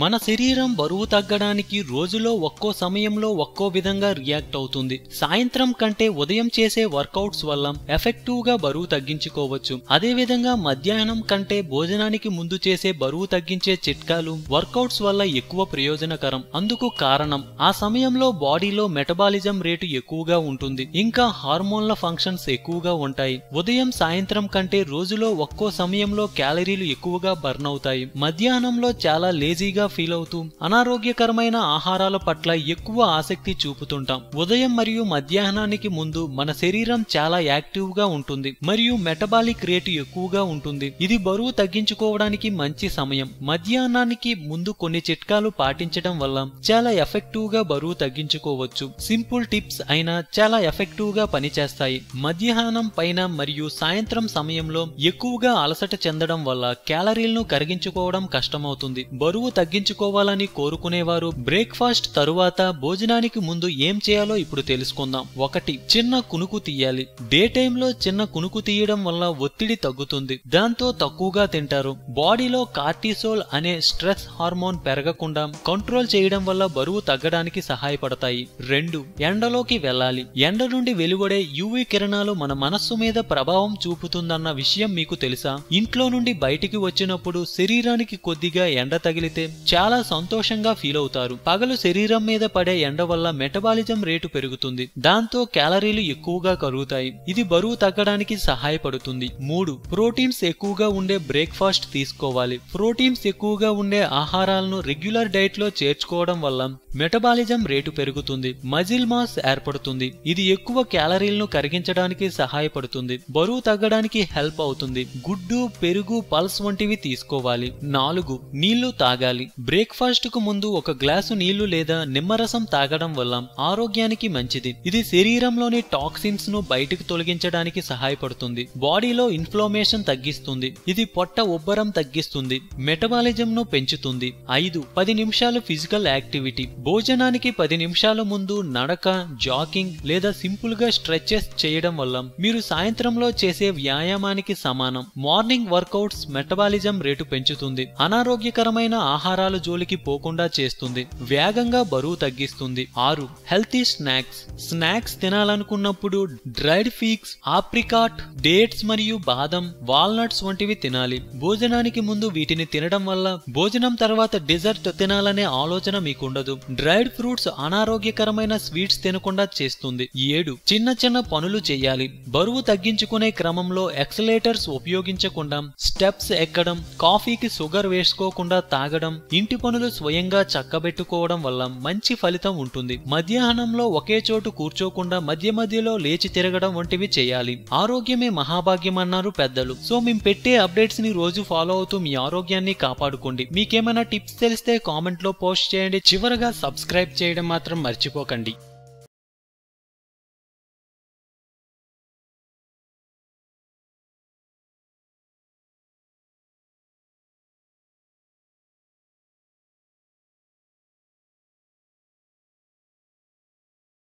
మన శరీరం బరువు తగ్గడానికి రోజులో ఒక్కో సమయంలో ఒక్కో విధంగా రియాక్ట్ అవుతుంది సాయంత్రం కంటే ఉదయం చేసే వర్కౌట్స్ వల్ల ఎఫెక్టివ్గా బరువు తగ్గించుకోవచ్చు అదేవిధంగా మధ్యాహ్నం కంటే భోజనానికి ముందు చేసే బరువు తగ్గించే చిట్కాలు వర్కౌట్స్ వల్ల ఎక్కువ ప్రయోజనకరం అందుకు కారణం ఆ సమయంలో బాడీలో మెటబాలిజం రేటు ఎక్కువగా ఉంటుంది ఇంకా హార్మోన్ల ఫంక్షన్స్ ఎక్కువగా ఉంటాయి ఉదయం సాయంత్రం కంటే రోజులో ఒక్కో సమయంలో క్యాలరీలు ఎక్కువగా బర్న్ అవుతాయి మధ్యాహ్నంలో చాలా లేజీగా గిల్టీగా ఫీల్ అవుతూ అనారోగ్యకరమైన ఆహారాల పట్ల ఎక్కువ ఆసక్తి చూపుతుంటాం ఉదయం మరియు మధ్యాహ్నానికి ముందు మన శరీరం చాలా యాక్టివ్ గా ఉంటుంది మరియు మెటబాలిక్ రేటు ఎక్కువగా ఉంటుంది ఇది బరువు తగ్గించుకోవడానికి మంచి సమయం మధ్యాహ్నానికి ముందు కొన్ని చిట్కాలు పాటించడం వల్ల చాలా ఎఫెక్టివ్ గా బరువు తగ్గించుకోవచ్చు సింపుల్ టిప్స్ అయినా చాలా ఎఫెక్టివ్ గా పనిచేస్తాయి మధ్యాహ్నం పైన మరియు సాయంత్రం సమయంలో ఎక్కువగా అలసట చెందడం వల్ల క్యాలరీలను కరిగించుకోవడం కష్టమవుతుంది బరువు తగ్గి తగ్గించుకోవాలని కోరుకునేవారు బ్రేక్ఫాస్ట్ తరువాత భోజనానికి ముందు ఏం చేయాలో ఇప్పుడు తెలుసుకుందాం ఒకటి చిన్న కునుకు తీయాలి డే టైంలో చిన్న కునుకు తీయడం వల్ల ఒత్తిడి తగ్గుతుంది దాంతో తక్కువగా తింటారు బాడీలో కార్టిసోల్ అనే స్ట్రెస్ హార్మోన్ పెరగకుండా కంట్రోల్ చేయడం వల్ల బరువు తగ్గడానికి సహాయపడతాయి రెండు ఎండలోకి వెళ్ళాలి ఎండ నుండి వెలువడే యువీ కిరణాలు మన మనస్సు మీద ప్రభావం చూపుతుందన్న విషయం మీకు తెలుసా ఇంట్లో నుండి బయటికి వచ్చినప్పుడు శరీరానికి కొద్దిగా ఎండ తగిలితే చాలా సంతోషంగా ఫీల్ అవుతారు పగలు శరీరం మీద పడే ఎండ వల్ల మెటబాలిజం రేటు పెరుగుతుంది దాంతో క్యాలరీలు ఎక్కువగా కరుగుతాయి ఇది బరువు తగ్గడానికి సహాయపడుతుంది మూడు ప్రోటీన్స్ ఎక్కువగా ఉండే బ్రేక్ఫాస్ట్ తీసుకోవాలి ప్రోటీన్స్ ఎక్కువగా ఉండే ఆహారాలను రెగ్యులర్ డైట్ లో చేర్చుకోవడం వల్ల మెటబాలిజం రేటు పెరుగుతుంది మజిల్ మాస్ ఏర్పడుతుంది ఇది ఎక్కువ క్యాలరీలను కరిగించడానికి సహాయపడుతుంది బరువు తగ్గడానికి హెల్ప్ అవుతుంది గుడ్డు పెరుగు పల్స్ వంటివి తీసుకోవాలి నాలుగు నీళ్లు తాగాలి బ్రేక్ఫాస్ట్కు ముందు ఒక గ్లాసు నీళ్లు లేదా నిమ్మరసం తాగడం వల్ల ఆరోగ్యానికి మంచిది ఇది శరీరంలోని టాక్సిన్స్ ను బయటకు తొలగించడానికి సహాయపడుతుంది బాడీలో ఇన్ఫ్లోమేషన్ తగ్గిస్తుంది ఇది పొట్ట ఉబ్బరం తగ్గిస్తుంది మెటబాలిజం ను పెంచుతుంది ఐదు పది నిమిషాలు ఫిజికల్ యాక్టివిటీ భోజనానికి పది నిమిషాల ముందు నడక జాకింగ్ లేదా సింపుల్ గా స్ట్రెచెస్ చేయడం వల్ల మీరు సాయంత్రంలో చేసే వ్యాయామానికి సమానం మార్నింగ్ వర్కౌట్స్ మెటబాలిజం రేటు పెంచుతుంది అనారోగ్యకరమైన ఆహార ఆహారాలు జోలికి పోకుండా చేస్తుంది వేగంగా బరువు తగ్గిస్తుంది ఆరు హెల్తీ స్నాక్స్ స్నాక్స్ తినాలనుకున్నప్పుడు డ్రైడ్ ఫీక్స్ ఆప్రికాట్ డేట్స్ మరియు బాదం వాల్నట్స్ వంటివి తినాలి భోజనానికి ముందు వీటిని తినడం వల్ల భోజనం తర్వాత డిజర్ట్ తినాలనే ఆలోచన మీకుండదు డ్రైడ్ ఫ్రూట్స్ అనారోగ్యకరమైన స్వీట్స్ తినకుండా చేస్తుంది ఏడు చిన్న చిన్న పనులు చేయాలి బరువు తగ్గించుకునే క్రమంలో ఎక్సలేటర్స్ ఉపయోగించకుండా స్టెప్స్ ఎక్కడం కాఫీకి షుగర్ వేసుకోకుండా తాగడం ఇంటి పనులు స్వయంగా చక్కబెట్టుకోవడం వల్ల మంచి ఫలితం ఉంటుంది మధ్యాహ్నంలో ఒకే చోటు కూర్చోకుండా మధ్య మధ్యలో లేచి తిరగడం వంటివి చేయాలి ఆరోగ్యమే మహాభాగ్యం అన్నారు పెద్దలు సో మేము పెట్టే అప్డేట్స్ ని రోజు ఫాలో అవుతూ మీ ఆరోగ్యాన్ని కాపాడుకోండి మీకేమైనా టిప్స్ తెలిస్తే కామెంట్ లో పోస్ట్ చేయండి చివరగా సబ్స్క్రైబ్ చేయడం మాత్రం మర్చిపోకండి